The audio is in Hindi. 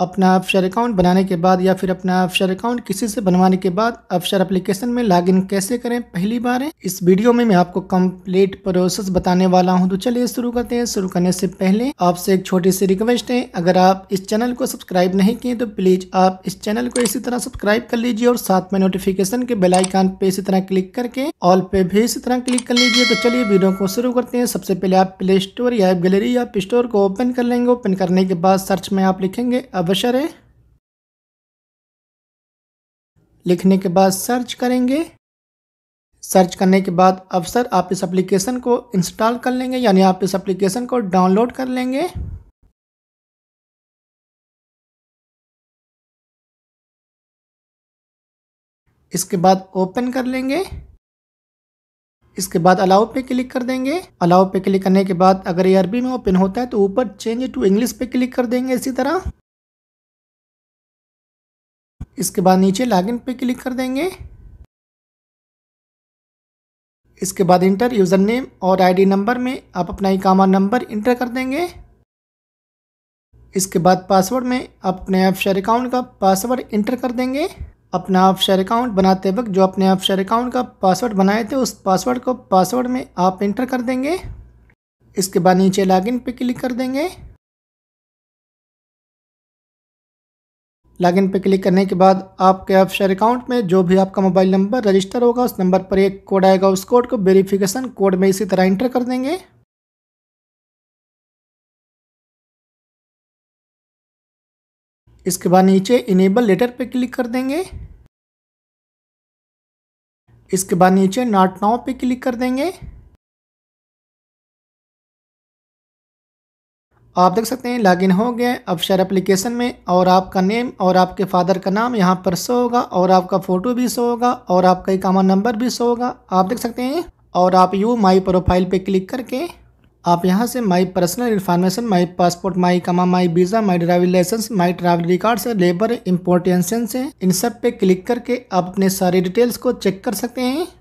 अपना अफसर अकाउंट बनाने के बाद या फिर अपना अफसर अकाउंट किसी से बनवाने के बाद अफसर अप्लीकेशन एप्लीकेशन में लॉगिन कैसे करें पहली बार है इस वीडियो में मैं आपको कंप्लीट प्रोसेस बताने वाला हूं तो चलिए शुरू करते हैं शुरू करने से पहले आपसे एक छोटी सी रिक्वेस्ट है अगर आप इस चैनल को सब्सक्राइब नहीं किए तो प्लीज़ आप इस चैनल को इसी तरह सब्सक्राइब कर लीजिए और साथ में नोटिफिकेशन के बेलाइकान पे इसी तरह क्लिक करके ऑल पे भी इसी तरह क्लिक कर लीजिए तो चलिए वीडियो को शुरू करते हैं सबसे पहले आप प्ले स्टोर या गैलरी या स्टोर को ओपन कर लेंगे ओपन करने के बाद सर्च में आप लिखेंगे अब अवसर है लिखने के बाद सर्च करेंगे सर्च करने के बाद अवसर आप इस एप्लीकेशन को इंस्टॉल कर लेंगे यानी आप इस एप्लीकेशन को डाउनलोड कर लेंगे इसके बाद ओपन कर लेंगे इसके बाद अलाउ पे क्लिक कर देंगे अलाउ पे क्लिक करने के बाद अगर ये अरबी में ओपन होता है तो ऊपर चेंज टू इंग्लिश पे क्लिक कर देंगे इसी तरह इसके बाद नीचे लॉगिन पे क्लिक कर देंगे इसके बाद इंटर यूज़र नेम और आईडी नंबर में आप अपना ई कामा नंबर इंटर कर देंगे इसके बाद पासवर्ड में आप अपने ऑफ शेयर अकाउंट का पासवर्ड इंटर कर देंगे अपना आप शेयर अकाउंट बनाते वक्त जो अपने आप शेयर अकाउंट का पासवर्ड बनाए थे उस पासवर्ड को पासवर्ड में आप इंटर कर देंगे इसके बाद नीचे लॉगिन पे क्लिक कर देंगे लॉगिन पे क्लिक करने के बाद आपके अफसर अकाउंट में जो भी आपका मोबाइल नंबर रजिस्टर होगा उस नंबर पर एक कोड आएगा उस कोड को वेरिफिकेशन कोड में इसी तरह इंटर कर देंगे इसके बाद नीचे इनेबल लेटर पर क्लिक कर देंगे इसके बाद नीचे नॉट नाउ पे क्लिक कर देंगे आप देख सकते हैं लॉगिन हो गए अब शेयर एप्लीकेशन में और आपका नेम और आपके फादर का नाम यहाँ पर शो होगा और आपका फ़ोटो भी शो होगा और आपका एक कामा नंबर भी शो होगा आप देख सकते हैं और आप यू माई प्रोफाइल पे क्लिक करके आप यहाँ से my personal information my passport my कमा my visa my driving licence my travel record से लेबर इम्पोर्टेंसेंस इन सब पे क्लिक करके आप अपने सारी डिटेल्स को चेक कर सकते हैं